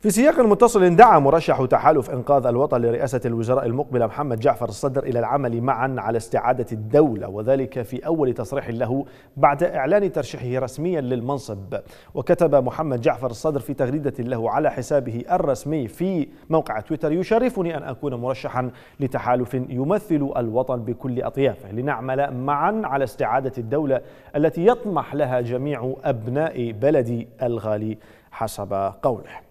في سياق متصل دعا مرشح تحالف إنقاذ الوطن لرئاسة الوزراء المقبلة محمد جعفر الصدر إلى العمل معا على استعادة الدولة وذلك في أول تصريح له بعد إعلان ترشيحه رسميا للمنصب وكتب محمد جعفر الصدر في تغريدة له على حسابه الرسمي في موقع تويتر يشرفني أن أكون مرشحا لتحالف يمثل الوطن بكل أطيافه لنعمل معا على استعادة الدولة التي يطمح لها جميع أبناء بلدي الغالي حسب قوله